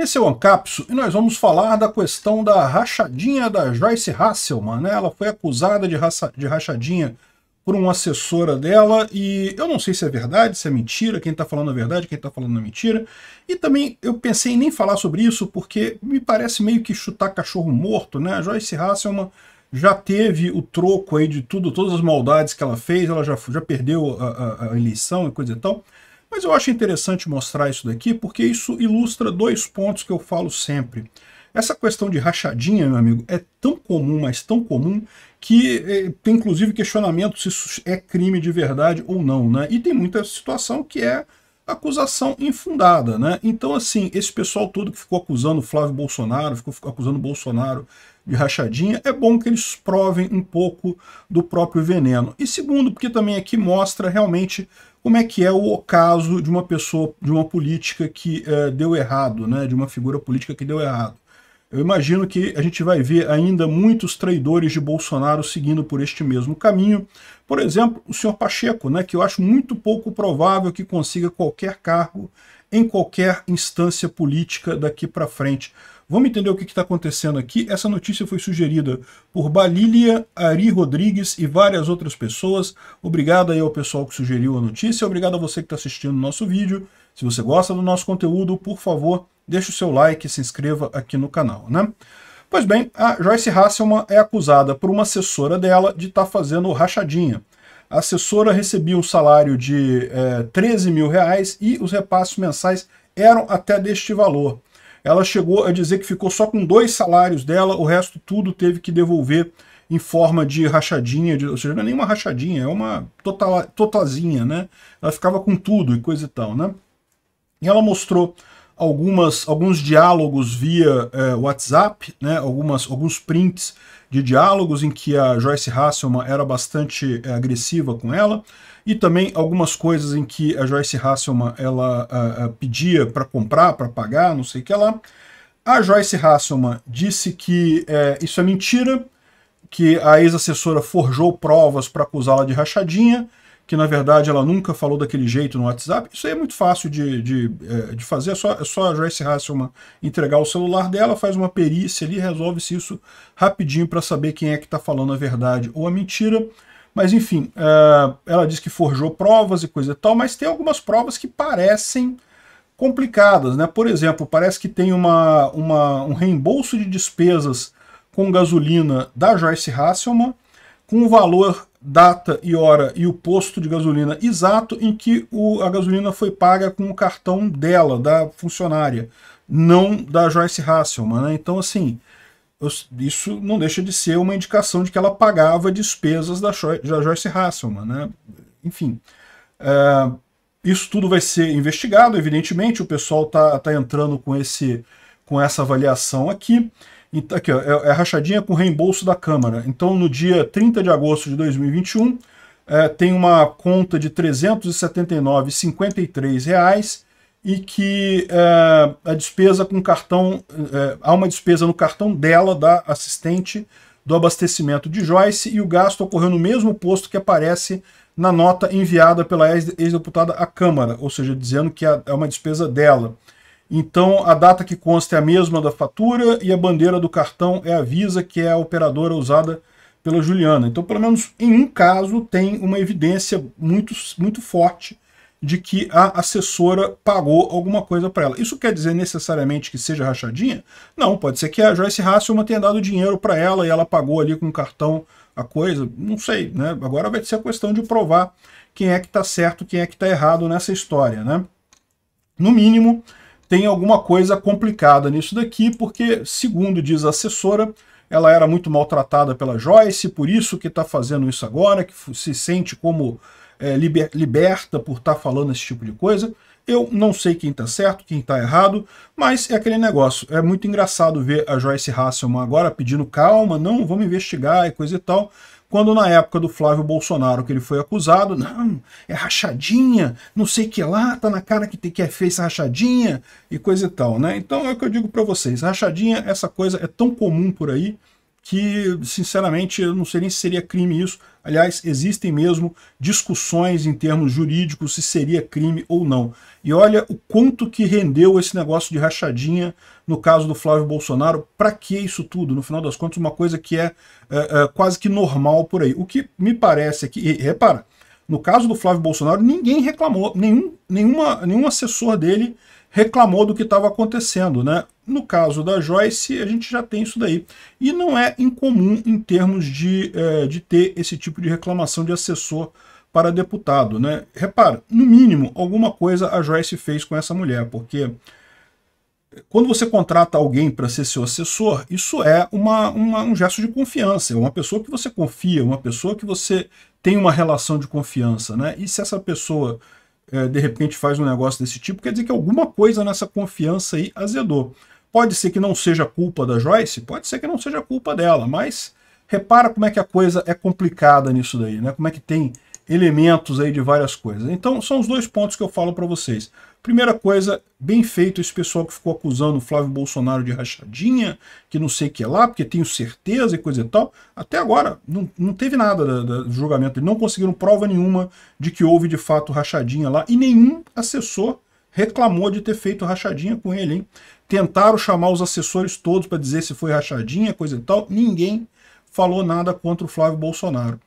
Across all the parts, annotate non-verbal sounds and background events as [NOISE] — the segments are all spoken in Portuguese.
Esse é o Ancapso e nós vamos falar da questão da rachadinha da Joyce Hasselman. Né? Ela foi acusada de, raça, de rachadinha por uma assessora dela e eu não sei se é verdade, se é mentira, quem está falando a é verdade, quem está falando a é mentira. E também eu pensei em nem falar sobre isso porque me parece meio que chutar cachorro morto. Né? A Joyce Hasselman já teve o troco aí de tudo, todas as maldades que ela fez, ela já, já perdeu a, a, a eleição e coisa e tal. Mas eu acho interessante mostrar isso daqui porque isso ilustra dois pontos que eu falo sempre. Essa questão de rachadinha, meu amigo, é tão comum, mas tão comum, que é, tem inclusive questionamento se isso é crime de verdade ou não, né? E tem muita situação que é acusação infundada, né? Então, assim, esse pessoal todo que ficou acusando Flávio Bolsonaro, ficou acusando Bolsonaro de rachadinha, é bom que eles provem um pouco do próprio veneno. E segundo, porque também aqui mostra realmente como é que é o caso de uma pessoa, de uma política que é, deu errado, né? De uma figura política que deu errado. Eu imagino que a gente vai ver ainda muitos traidores de Bolsonaro seguindo por este mesmo caminho. Por exemplo, o senhor Pacheco, né, que eu acho muito pouco provável que consiga qualquer cargo em qualquer instância política daqui para frente. Vamos entender o que está acontecendo aqui. Essa notícia foi sugerida por Balília, Ari Rodrigues e várias outras pessoas. Obrigado aí ao pessoal que sugeriu a notícia. Obrigado a você que está assistindo o nosso vídeo. Se você gosta do nosso conteúdo, por favor, deixe o seu like e se inscreva aqui no canal, né? Pois bem, a Joyce Hasselman é acusada por uma assessora dela de estar tá fazendo rachadinha. A assessora recebia um salário de é, 13 mil reais e os repassos mensais eram até deste valor. Ela chegou a dizer que ficou só com dois salários dela, o resto tudo teve que devolver em forma de rachadinha, de, ou seja, não é nenhuma rachadinha, é uma total, totazinha, né? Ela ficava com tudo e coisa e tal, né? E ela mostrou algumas, alguns diálogos via é, WhatsApp, né, algumas, alguns prints de diálogos em que a Joyce Hasselman era bastante é, agressiva com ela, e também algumas coisas em que a Joyce Hasselman ela a, é, a, é, pedia para comprar, para pagar, não sei o que lá. A Joyce Hasselman disse que é, isso é mentira, que a ex-assessora forjou provas para acusá-la de rachadinha, que na verdade ela nunca falou daquele jeito no WhatsApp. Isso aí é muito fácil de, de, é, de fazer, é só, é só a Joyce Hasselman entregar o celular dela, faz uma perícia ali, resolve-se isso rapidinho para saber quem é que está falando a verdade ou a mentira. Mas enfim, é, ela diz que forjou provas e coisa e tal, mas tem algumas provas que parecem complicadas, né? Por exemplo, parece que tem uma, uma um reembolso de despesas com gasolina da Joyce Hasselman, com o valor, data e hora e o posto de gasolina exato em que o, a gasolina foi paga com o cartão dela, da funcionária, não da Joyce Hasselman. Né? Então, assim, isso não deixa de ser uma indicação de que ela pagava despesas da, Joyce Hasselman. Né? Enfim, é, isso tudo vai ser investigado, evidentemente, o pessoal está tá entrando com, esse, com essa avaliação aqui. Então, aqui, ó, é, é, rachadinha com reembolso da Câmara. Então, no dia 30 de agosto de 2021, é, tem uma conta de R$ 379,53 e que é, a despesa com cartão. É, há uma despesa no cartão dela, da assistente do abastecimento de Joyce, e o gasto ocorreu no mesmo posto que aparece na nota enviada pela ex-deputada à Câmara, ou seja, dizendo que é, é uma despesa dela. Então, a data que consta é a mesma da fatura e a bandeira do cartão é a Visa, que é a operadora usada pela Juliana. Então, pelo menos em um caso, tem uma evidência muito, muito forte de que a assessora pagou alguma coisa para ela. Isso quer dizer necessariamente que seja rachadinha? Não, pode ser que a Joyce Hasselman tenha dado dinheiro para ela e ela pagou ali com o cartão a coisa, não sei, né? Agora vai ser a questão de provar quem é que está certo, quem é que está errado nessa história, né? No mínimo, tem alguma coisa complicada nisso daqui, porque, segundo diz a assessora, ela era muito maltratada pela Joyce, por isso que está fazendo isso agora, que se sente como é, liber, liberta por estar tá falando esse tipo de coisa. Eu não sei quem está certo, quem está errado, mas é aquele negócio. É muito engraçado ver a Joyce Hasselman agora pedindo calma, não, vamos investigar e coisa e tal quando na época do Flávio Bolsonaro que ele foi acusado, não, é rachadinha, não sei que lá, tá na cara que tem que é fez rachadinha e coisa e tal, né? Então é o que eu digo para vocês, rachadinha, essa coisa é tão comum por aí que, sinceramente, eu não sei nem se seria crime isso. Aliás, existem mesmo discussões em termos jurídicos se seria crime ou não. E olha o quanto que rendeu esse negócio de rachadinha no caso do Flávio Bolsonaro. Para que isso tudo? No final das contas, uma coisa que é, é, é quase que normal por aí. O que me parece é que, e, repara, no caso do Flávio Bolsonaro, ninguém reclamou, nenhum, nenhuma, nenhum assessor dele reclamou do que estava acontecendo, né? No caso da Joyce, a gente já tem isso daí. E não é incomum em termos de, é, de ter esse tipo de reclamação de assessor para deputado. Né? Repara, no mínimo, alguma coisa a Joyce fez com essa mulher, porque quando você contrata alguém para ser seu assessor, isso é uma, uma, um gesto de confiança, é uma pessoa que você confia, uma pessoa que você tem uma relação de confiança. Né? E se essa pessoa, é, de repente, faz um negócio desse tipo, quer dizer que alguma coisa nessa confiança aí azedou. Pode ser que não seja culpa da Joyce, pode ser que não seja culpa dela, mas repara como é que a coisa é complicada nisso daí, né? Como é que tem elementos aí de várias coisas. Então, são os dois pontos que eu falo para vocês. Primeira coisa, bem feito esse pessoal que ficou acusando o Flávio Bolsonaro de rachadinha, que não sei o que é lá, porque tenho certeza e coisa e tal. Até agora, não, não teve nada do julgamento. Não conseguiram prova nenhuma de que houve de fato rachadinha lá e nenhum assessor reclamou de ter feito rachadinha com ele, hein? Tentaram chamar os assessores todos para dizer se foi rachadinha, coisa e tal. Ninguém falou nada contra o Flávio Bolsonaro.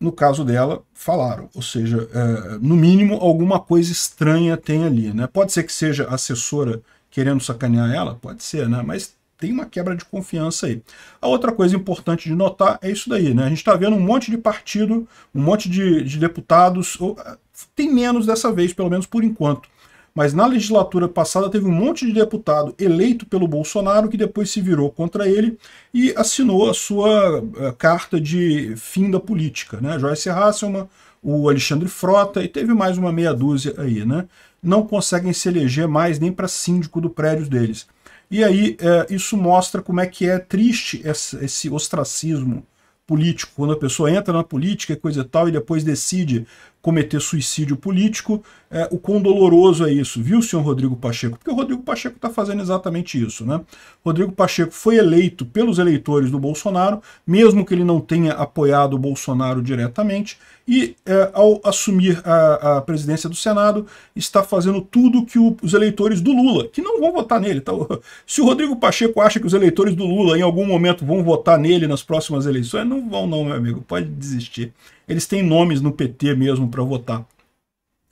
No caso dela, falaram. Ou seja, é, no mínimo, alguma coisa estranha tem ali, né? Pode ser que seja assessora querendo sacanear ela? Pode ser, né? Mas tem uma quebra de confiança aí. A outra coisa importante de notar é isso daí, né? A gente está vendo um monte de partido, um monte de, de deputados, ou, ah, tem menos dessa vez, pelo menos por enquanto. Mas na legislatura passada teve um monte de deputado eleito pelo Bolsonaro que depois se virou contra ele e assinou a sua eh, carta de fim da política. Né? Joyce Hasselman, o Alexandre Frota e teve mais uma meia dúzia aí. Né? Não conseguem se eleger mais nem para síndico do prédio deles. E aí eh, isso mostra como é que é triste esse, esse ostracismo político, quando a pessoa entra na política e é coisa e tal, e depois decide cometer suicídio político, é, o quão doloroso é isso, viu, senhor Rodrigo Pacheco? Porque o Rodrigo Pacheco está fazendo exatamente isso, né? Rodrigo Pacheco foi eleito pelos eleitores do Bolsonaro, mesmo que ele não tenha apoiado o Bolsonaro diretamente, e, é, ao assumir a, a, presidência do Senado, está fazendo tudo que o, os eleitores do Lula, que não vão votar nele. Tá? [LAUGHS] Se o Rodrigo Pacheco acha que os eleitores do Lula em algum momento vão votar nele nas próximas eleições, não vão não, meu amigo, pode desistir. Eles têm nomes no PT mesmo para votar.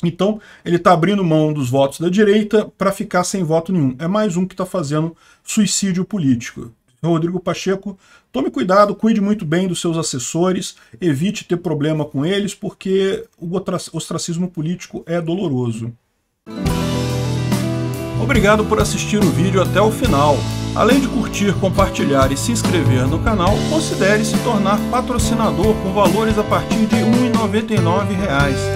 Então, ele está abrindo mão dos votos da direita para ficar sem voto nenhum. É mais um que está fazendo suicídio político. Rodrigo Pacheco, tome cuidado, cuide muito bem dos seus assessores, evite ter problema com eles, porque o ostracismo político é doloroso. Obrigado por assistir o vídeo até o final. Além de curtir, compartilhar e se inscrever no canal, considere se tornar patrocinador com valores a partir de R$ 1,99